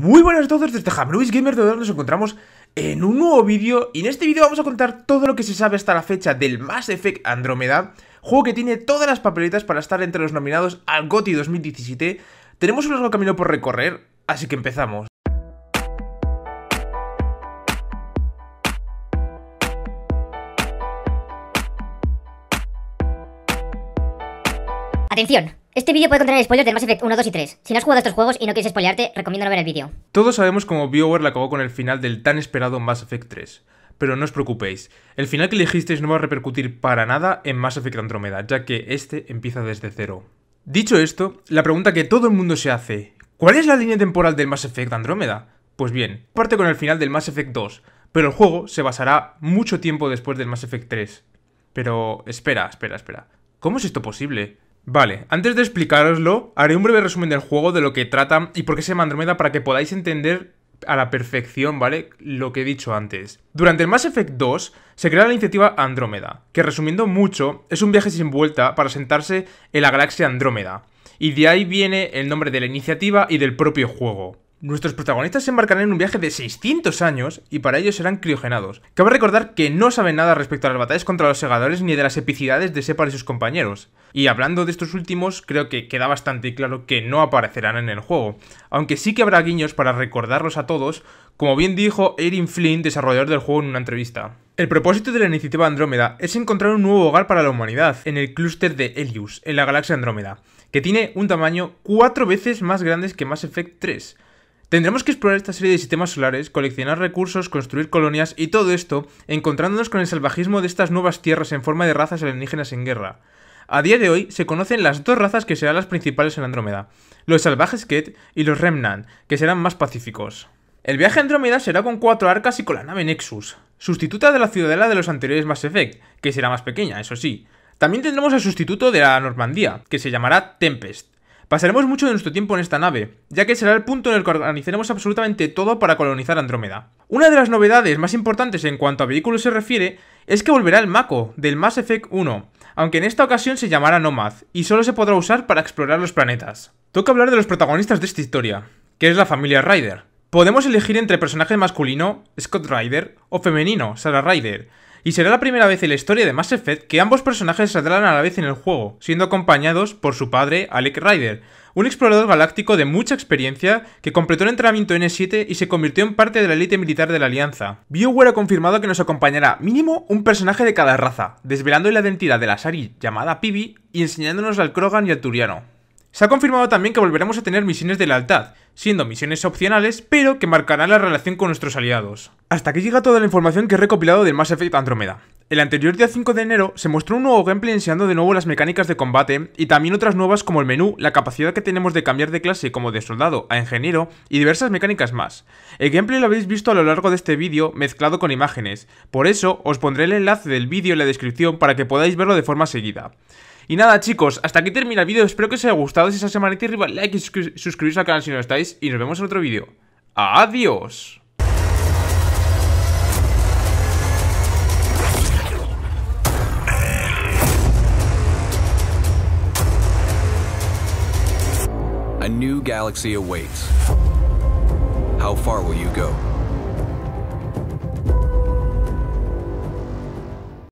Muy buenas a todos desde Hamruis Gamer, donde nos encontramos en un nuevo vídeo y en este vídeo vamos a contar todo lo que se sabe hasta la fecha del Mass Effect Andromeda, juego que tiene todas las papeletas para estar entre los nominados al GOTY 2017. Tenemos un largo camino por recorrer, así que empezamos. Atención, este vídeo puede contener spoilers de Mass Effect 1, 2 y 3. Si no has jugado estos juegos y no quieres spoilearte, recomiendo no ver el vídeo. Todos sabemos cómo BioWare la acabó con el final del tan esperado Mass Effect 3. Pero no os preocupéis, el final que elegisteis no va a repercutir para nada en Mass Effect Andromeda, ya que este empieza desde cero. Dicho esto, la pregunta que todo el mundo se hace, ¿cuál es la línea temporal del Mass Effect Andromeda? Pues bien, parte con el final del Mass Effect 2, pero el juego se basará mucho tiempo después del Mass Effect 3. Pero espera, espera, espera. ¿Cómo es esto posible? Vale, antes de explicaroslo, haré un breve resumen del juego, de lo que trata y por qué se llama Andromeda para que podáis entender a la perfección, ¿vale? Lo que he dicho antes. Durante el Mass Effect 2 se crea la iniciativa Andrómeda, que resumiendo mucho, es un viaje sin vuelta para sentarse en la galaxia Andrómeda. Y de ahí viene el nombre de la iniciativa y del propio juego. Nuestros protagonistas se embarcarán en un viaje de 600 años y para ello serán criogenados. Cabe recordar que no saben nada respecto a las batallas contra los segadores ni de las epicidades de Separ y sus compañeros. Y hablando de estos últimos, creo que queda bastante claro que no aparecerán en el juego, aunque sí que habrá guiños para recordarlos a todos, como bien dijo Erin Flynn, desarrollador del juego, en una entrevista. El propósito de la iniciativa Andrómeda es encontrar un nuevo hogar para la humanidad en el clúster de Helios, en la galaxia Andrómeda, que tiene un tamaño cuatro veces más grande que Mass Effect 3 Tendremos que explorar esta serie de sistemas solares, coleccionar recursos, construir colonias y todo esto encontrándonos con el salvajismo de estas nuevas tierras en forma de razas alienígenas en guerra. A día de hoy se conocen las dos razas que serán las principales en Andrómeda, los salvajes Ket y los Remnant, que serán más pacíficos. El viaje a Andrómeda será con cuatro arcas y con la nave Nexus, sustituta de la ciudadela de los anteriores Mass Effect, que será más pequeña, eso sí. También tendremos el sustituto de la Normandía, que se llamará Tempest, Pasaremos mucho de nuestro tiempo en esta nave, ya que será el punto en el que organizaremos absolutamente todo para colonizar Andrómeda. Una de las novedades más importantes en cuanto a vehículos se refiere es que volverá el Mako del Mass Effect 1, aunque en esta ocasión se llamará Nomad y solo se podrá usar para explorar los planetas. Toca hablar de los protagonistas de esta historia, que es la familia Ryder. Podemos elegir entre personaje masculino, Scott Ryder, o femenino, Sarah Ryder, y será la primera vez en la historia de Mass Effect que ambos personajes saldrán a la vez en el juego, siendo acompañados por su padre, Alec Ryder, un explorador galáctico de mucha experiencia que completó el entrenamiento N7 y se convirtió en parte de la élite militar de la Alianza. BioWare ha confirmado que nos acompañará mínimo un personaje de cada raza, desvelando la identidad de la Sari llamada Pibi y enseñándonos al Krogan y al Turiano. Se ha confirmado también que volveremos a tener misiones de lealtad, siendo misiones opcionales, pero que marcarán la relación con nuestros aliados. Hasta aquí llega toda la información que he recopilado del Mass Effect Andromeda. El anterior día 5 de enero se mostró un nuevo gameplay enseñando de nuevo las mecánicas de combate y también otras nuevas como el menú, la capacidad que tenemos de cambiar de clase como de soldado a ingeniero y diversas mecánicas más. El gameplay lo habéis visto a lo largo de este vídeo mezclado con imágenes, por eso os pondré el enlace del vídeo en la descripción para que podáis verlo de forma seguida. Y nada chicos, hasta aquí termina el vídeo, espero que os haya gustado, si os ha arriba, like y suscribiros al canal si no estáis, y nos vemos en otro vídeo. ¡Adiós! A new galaxy awaits. How far will you go?